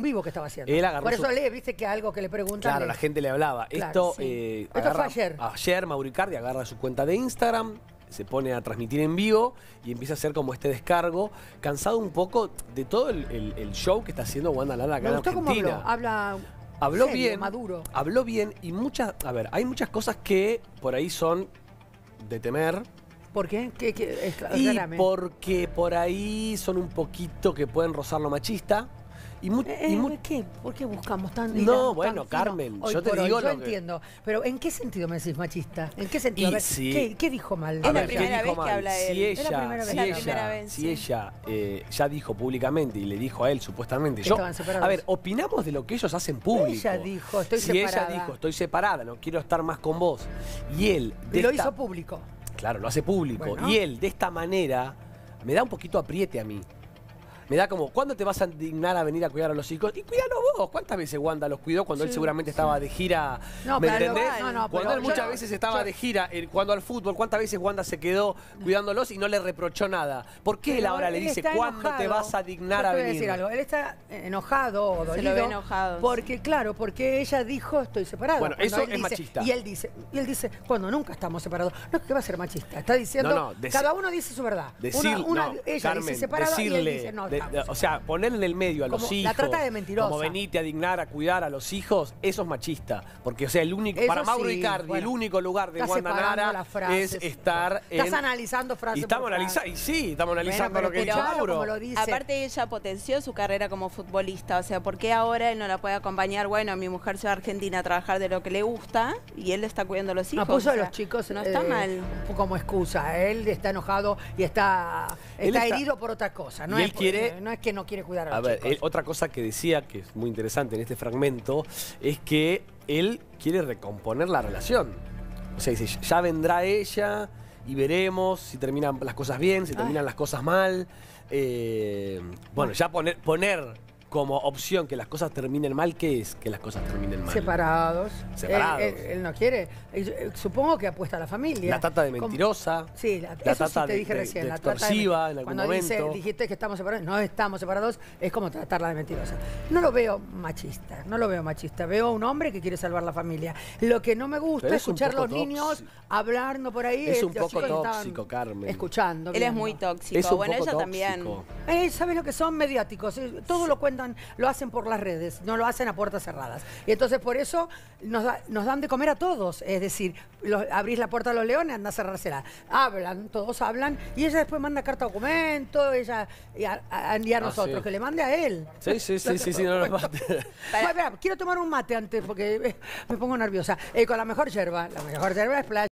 vivo que estaba haciendo. Él Por eso le viste que algo que le preguntan. Claro, la gente le hablaba. Eh, Esto, fue ayer. Ayer Mauricardi agarra su cuenta de Instagram, se pone a transmitir en vivo y empieza a hacer como este descargo, cansado un poco de todo el, show que está haciendo Wanda Lala acá en Argentina. Habla habló bien, maduro. habló bien y muchas, a ver, hay muchas cosas que por ahí son de temer. ¿Por qué? y porque por ahí son un poquito que pueden rozar lo machista. Y, eh, eh, ¿qué? ¿Por qué buscamos tan.? No, bueno, Carmen, yo te digo. yo entiendo. Pero ¿en qué sentido me decís machista? ¿En qué sentido? ¿qué, dijo mal? Es la primera vez que habla él. Si ella, si ella, si ella ya dijo públicamente y le dijo a él, supuestamente. Yo, a ver, opinamos de lo que ellos hacen público. Ella dijo, estoy si ella dijo, estoy separada, no quiero estar más con vos. Y él. De lo hizo público. Claro, lo hace público. Y él, de esta manera, me da un poquito apriete a mí me da como, ¿cuándo te vas a dignar a venir a cuidar a los hijos? Y cuídanos vos. ¿Cuántas veces Wanda los cuidó cuando él seguramente estaba de gira? ¿Me entendés? cuando él muchas veces estaba de gira cuando eh, al fútbol, ¿cuántas veces Wanda se quedó mm. cuidándolos y no le reprochó nada? ¿Por qué él ahora le dice, ¿cuándo te vas a dignar a venir? decir algo. Él está enojado o lo ve enojado. Porque, claro, porque ella dijo, estoy separado. Bueno, eso es machista. Y él dice, y él dice, cuando nunca estamos separados. No, que va a ser machista. Está diciendo, cada uno dice su verdad. Decir, ella dice separada decirle, él no, o sea, ponerle en el medio a los hijos. La trata de mentirosa. Como venite a dignar, a cuidar a los hijos, eso es machista. Porque, o sea, el único. para Mauro y Icardi, el único lugar de Guandanara es estar. Estás analizando frases. Y estamos analizando. Y sí, estamos analizando lo que dice Mauro. Aparte, ella potenció su carrera como futbolista. O sea, ¿por qué ahora él no la puede acompañar? Bueno, mi mujer se va a Argentina a trabajar de lo que le gusta y él está cuidando a los hijos. No ah, puso a los chicos. No está eh, mal. Como excusa. Él está enojado y está, está, herido por otra cosa. No y él quiere eh, no es que no quiere cuidar a, a ver, eh, otra cosa que decía, que es muy interesante en este fragmento, es que él quiere recomponer la relación. O sea, dice, ya vendrá ella y veremos si terminan las cosas bien, si terminan las cosas mal. Eh, bueno, ya poner, poner como opción que las cosas terminen mal, ¿qué es que las cosas terminen mal? Separados. Separados. Él, no quiere. Eh, supongo que apuesta a la familia. La trata de mentirosa. Sí, la, la eso te dije recién. la trata en algún cuando Dice, dijiste que estamos separados, no estamos separados, es como tratarla de mentirosa. No lo veo machista, no lo veo machista. Veo a un hombre que quiere salvar la familia. Lo que no me gusta es escuchar a los niños hablando por ahí. Es eh, un poco tóxico, Carmen. Escuchando. Él es muy tóxico. Es bueno, ella tóxico. también eh, ¿sabes lo que son? Mediáticos. todos eh, todo lo cuentan, lo hacen por las redes, no lo hacen a puertas cerradas. Y entonces por eso nos, dan de comer a todos. Es decir, abrís la puerta a los leones, anda a cerrársela. Hablan, todos hablan, y ella después manda carta documento, ella y a, ah, nosotros, que le mande a él. Sí, sí, sí, sí, no lo mate. quiero tomar un mate antes porque eh, me pongo nerviosa. Eh, con la mejor yerba, la mejor yerba es playa.